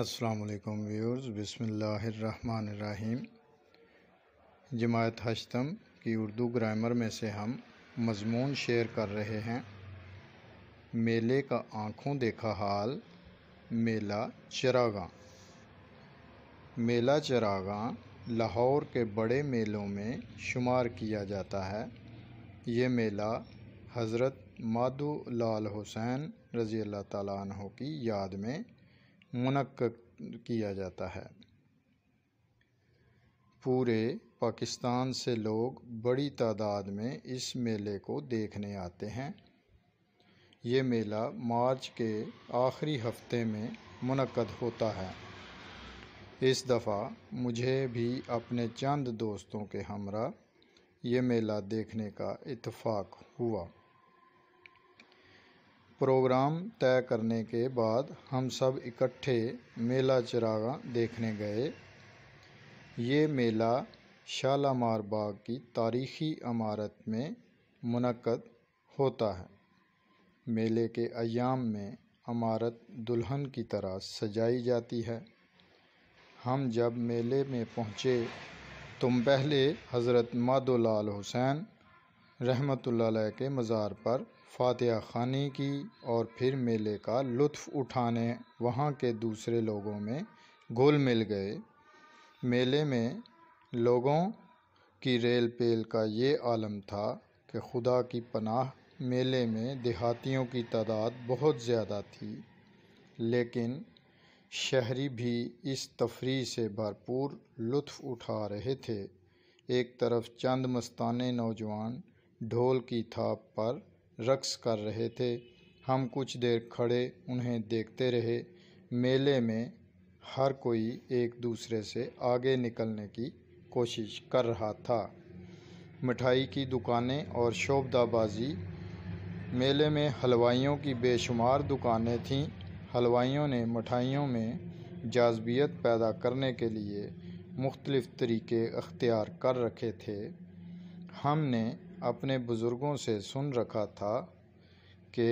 अस्सलाम वालेकुम व्यूर्स बिसमीम जमायत हशतम की उर्दू ग्रामर में से हम मजमून शेयर कर रहे हैं मेले का आँखों देखा हाल मेला चरागा मेला चरागा लाहौर के बड़े मेलों में शुमार किया जाता है ये मेला हज़रत मादू लाल हुसैन रज़ी अल्लाह ताली की याद में मुनक किया जाता है पूरे पाकिस्तान से लोग बड़ी तादाद में इस मेले को देखने आते हैं ये मेला मार्च के आखिरी हफ्ते में मुनद होता है इस दफ़ा मुझे भी अपने चंद दोस्तों के हमरा ये मेला देखने का इतफ़ाक़ हुआ प्रोग्राम तय करने के बाद हम सब इकट्ठे मेला चिरागा देखने गए ये मेला शालामार बाग की तारीखी इमारत में मुनक़द होता है मेले के अयाम में इमारत दुल्हन की तरह सजाई जाती है हम जब मेले में पहुँचे तुम तो पहले हज़रत मादोलाल हुसैन रहमतुल्लाह के मज़ार पर फ़ातह खानी की और फिर मेले का लुत्फ़ उठाने वहाँ के दूसरे लोगों में घुल मिल गए मेले में लोगों की रेल पेल का ये आलम था कि खुदा की पनाह मेले में देहातियों की तादाद बहुत ज़्यादा थी लेकिन शहरी भी इस तफरी से भरपूर लुत्फ़ उठा रहे थे एक तरफ चंद मस्ताने नौजवान ढोल की थाप पर रक़्स कर रहे थे हम कुछ देर खड़े उन्हें देखते रहे मेले में हर कोई एक दूसरे से आगे निकलने की कोशिश कर रहा था मिठाई की दुकानें और शोबदाबाजी मेले में हलवाइयों की बेशुमार दुकानें थीं हलवाइयों ने मिठाइयों में जाजबियत पैदा करने के लिए मुख्तलिफ़ तरीके अख्तियार कर रखे थे हमने अपने बुज़ुर्गों से सुन रखा था कि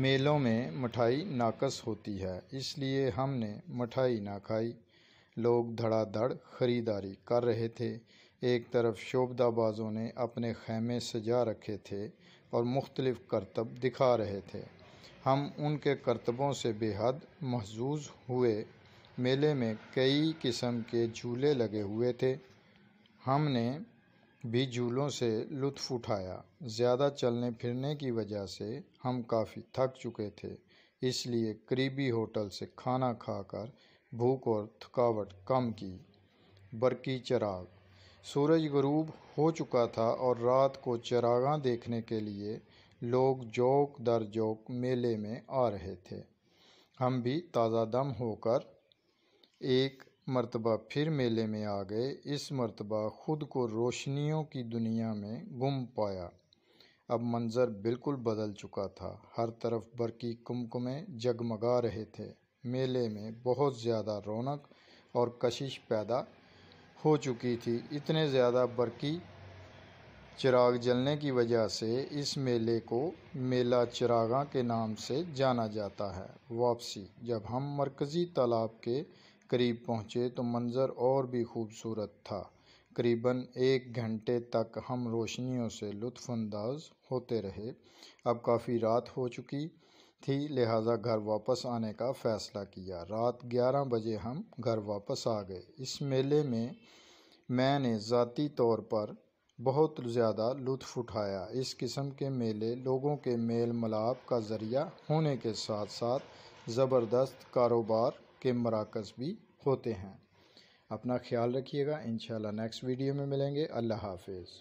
मेलों में मिठाई नाकस होती है इसलिए हमने मिठाई ना खाई लोग धड़ाधड़ ख़रीदारी कर रहे थे एक तरफ शोबदाबाजों ने अपने खेमे सजा रखे थे और मुख्तलिफ़ करतब दिखा रहे थे हम उनके करतबों से बेहद महजूज हुए मेले में कई किस्म के झूले लगे हुए थे हमने भी झूलों से लुत्फ़ उठाया ज़्यादा चलने फिरने की वजह से हम काफ़ी थक चुके थे इसलिए करीबी होटल से खाना खाकर भूख और थकावट कम की बरकी चराग सूरज गरूब हो चुका था और रात को चरागा देखने के लिए लोग जोक दर जोक मेले में आ रहे थे हम भी ताज़ा दम होकर एक मरतबा फिर मेले में आ गए इस मरतबा ख़ुद को रोशनियों की दुनिया में गुम पाया अब मंज़र बिल्कुल बदल चुका था हर तरफ बरकी कुमकुमे जगमगा रहे थे मेले में बहुत ज़्यादा रौनक और कशिश पैदा हो चुकी थी इतने ज़्यादा बरकी चिराग जलने की वजह से इस मेले को मेला चिरागा के नाम से जाना जाता है वापसी जब हम मरकज़ी तालाब के करीब पहुँचे तो मंज़र और भी खूबसूरत था करीबन एक घंटे तक हम रोशनियों से लुफानंदाज होते रहे अब काफ़ी रात हो चुकी थी लिहाजा घर वापस आने का फ़ैसला किया रात 11 बजे हम घर वापस आ गए इस मेले में मैंने ज़ाती तौर पर बहुत ज़्यादा लुत्फ़ उठाया इस किस्म के मेले लोगों के मेल मलाप का ज़रिया होने के साथ साथ ज़बरदस्त कारोबार के मराकज़ भी होते हैं अपना ख्याल रखिएगा इन नेक्स्ट वीडियो में मिलेंगे अल्लाह हाफिज़